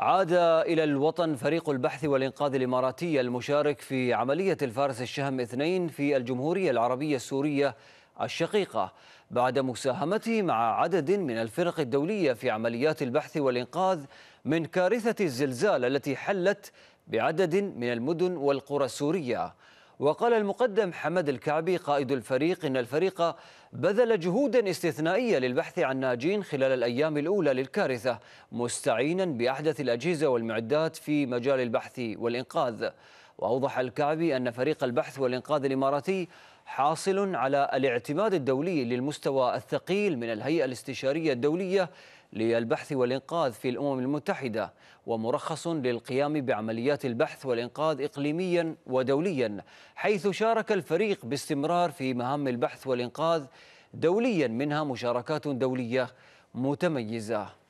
عاد إلى الوطن فريق البحث والإنقاذ الإماراتي المشارك في عملية الفارس الشهم اثنين في الجمهورية العربية السورية الشقيقة بعد مساهمته مع عدد من الفرق الدولية في عمليات البحث والإنقاذ من كارثة الزلزال التي حلت بعدد من المدن والقرى السورية وقال المقدم حمد الكعبي قائد الفريق إن الفريق بذل جهودا استثنائية للبحث عن ناجين خلال الأيام الأولى للكارثة مستعينا بأحدث الأجهزة والمعدات في مجال البحث والإنقاذ وأوضح الكعبي أن فريق البحث والإنقاذ الإماراتي حاصل على الاعتماد الدولي للمستوى الثقيل من الهيئة الاستشارية الدولية للبحث والإنقاذ في الأمم المتحدة ومرخص للقيام بعمليات البحث والإنقاذ إقليميا ودوليا حيث شارك الفريق باستمرار في مهام البحث والإنقاذ دوليا منها مشاركات دولية متميزة